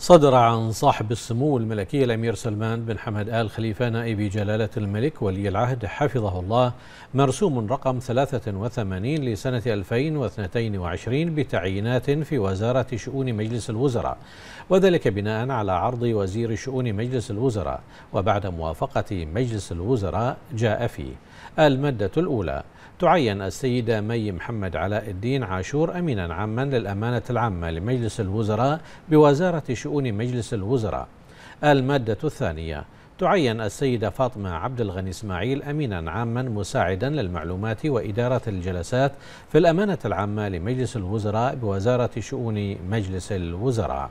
صدر عن صاحب السمو الملكي الأمير سلمان بن حمد آل خليفة نائب جلالة الملك ولي العهد حفظه الله مرسوم رقم 83 لسنة 2022 بتعيينات في وزارة شؤون مجلس الوزراء وذلك بناء على عرض وزير شؤون مجلس الوزراء وبعد موافقة مجلس الوزراء جاء فيه المادة الأولى تعين السيدة مي محمد علاء الدين عاشور أمينا عاما للأمانة العامة لمجلس الوزراء بوزارة شؤون مجلس الوزراء المادة الثانية تعين السيدة فاطمة عبد الغني إسماعيل أمينا عاما مساعدا للمعلومات وإدارة الجلسات في الأمانة العامة لمجلس الوزراء بوزارة شؤون مجلس الوزراء